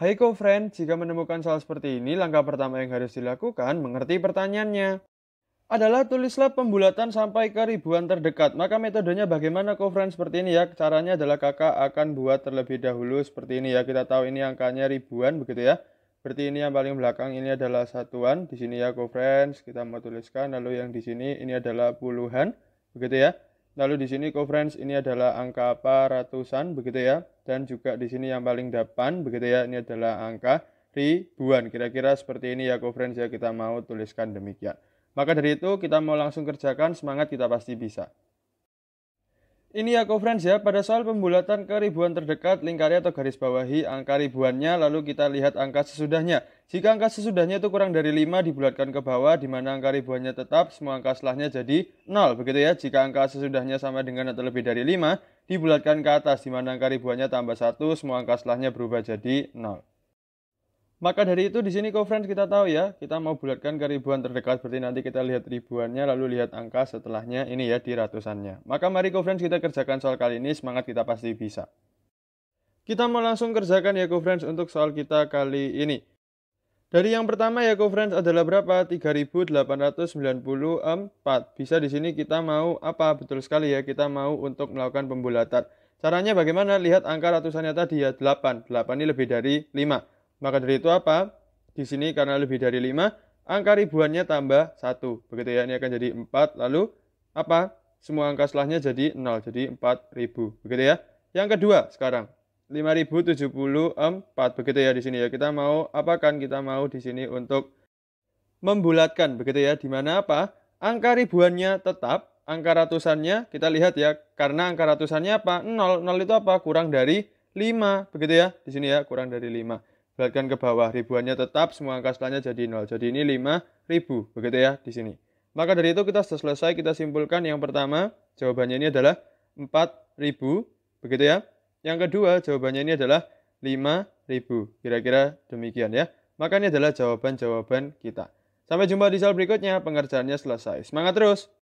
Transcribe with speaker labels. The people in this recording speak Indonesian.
Speaker 1: Hai co-friend, jika menemukan soal seperti ini, langkah pertama yang harus dilakukan mengerti pertanyaannya. Adalah tulislah pembulatan sampai ke ribuan terdekat. Maka metodenya bagaimana co-friend seperti ini ya? Caranya adalah kakak akan buat terlebih dahulu seperti ini ya. Kita tahu ini angkanya ribuan begitu ya. Berarti ini yang paling belakang ini adalah satuan. Di sini ya co-friends, kita mau tuliskan. Lalu yang di sini ini adalah puluhan. Begitu ya. Lalu di sini coverage ini adalah angka apa ratusan begitu ya. Dan juga di sini yang paling depan begitu ya ini adalah angka ribuan. Kira-kira seperti ini ya coverage ya kita mau tuliskan demikian. Maka dari itu kita mau langsung kerjakan semangat kita pasti bisa. Ini ya friends ya, pada soal pembulatan ke ribuan terdekat, lingkari atau garis bawahi angka ribuannya, lalu kita lihat angka sesudahnya. Jika angka sesudahnya itu kurang dari 5 dibulatkan ke bawah, di mana angka ribuannya tetap, semua angka setelahnya jadi 0, begitu ya. Jika angka sesudahnya sama dengan atau lebih dari 5, dibulatkan ke atas, di mana angka ribuannya tambah 1, semua angka setelahnya berubah jadi 0. Maka dari itu di sini friends kita tahu ya, kita mau bulatkan ke ribuan terdekat berarti nanti kita lihat ribuannya lalu lihat angka setelahnya ini ya di ratusannya. Maka mari friends kita kerjakan soal kali ini, semangat kita pasti bisa. Kita mau langsung kerjakan ya friends untuk soal kita kali ini. Dari yang pertama ya friends adalah berapa? 3894. Bisa di sini kita mau apa? Betul sekali ya, kita mau untuk melakukan pembulatan. Caranya bagaimana? Lihat angka ratusannya tadi ya, 8. 8 ini lebih dari 5. Maka dari itu apa? Di sini karena lebih dari 5, angka ribuannya tambah 1. Begitu ya, ini akan jadi 4, lalu apa? Semua angka setelahnya jadi 0, jadi 4000. Begitu ya. Yang kedua sekarang, 5074 begitu ya di sini ya. Kita mau apakan kita mau di sini untuk membulatkan begitu ya. Di mana apa? Angka ribuannya tetap, angka ratusannya kita lihat ya. Karena angka ratusannya apa? 0. 0 itu apa? Kurang dari 5 begitu ya. Di sini ya kurang dari 5 bulatkan ke bawah, ribuannya tetap, semua angka setelahnya jadi 0. Jadi ini 5000, begitu ya di sini. Maka dari itu kita sudah selesai, kita simpulkan yang pertama, jawabannya ini adalah 4000, begitu ya. Yang kedua, jawabannya ini adalah 5000. Kira-kira demikian ya. makanya adalah jawaban-jawaban kita. Sampai jumpa di soal berikutnya, pengerjaannya selesai. Semangat terus!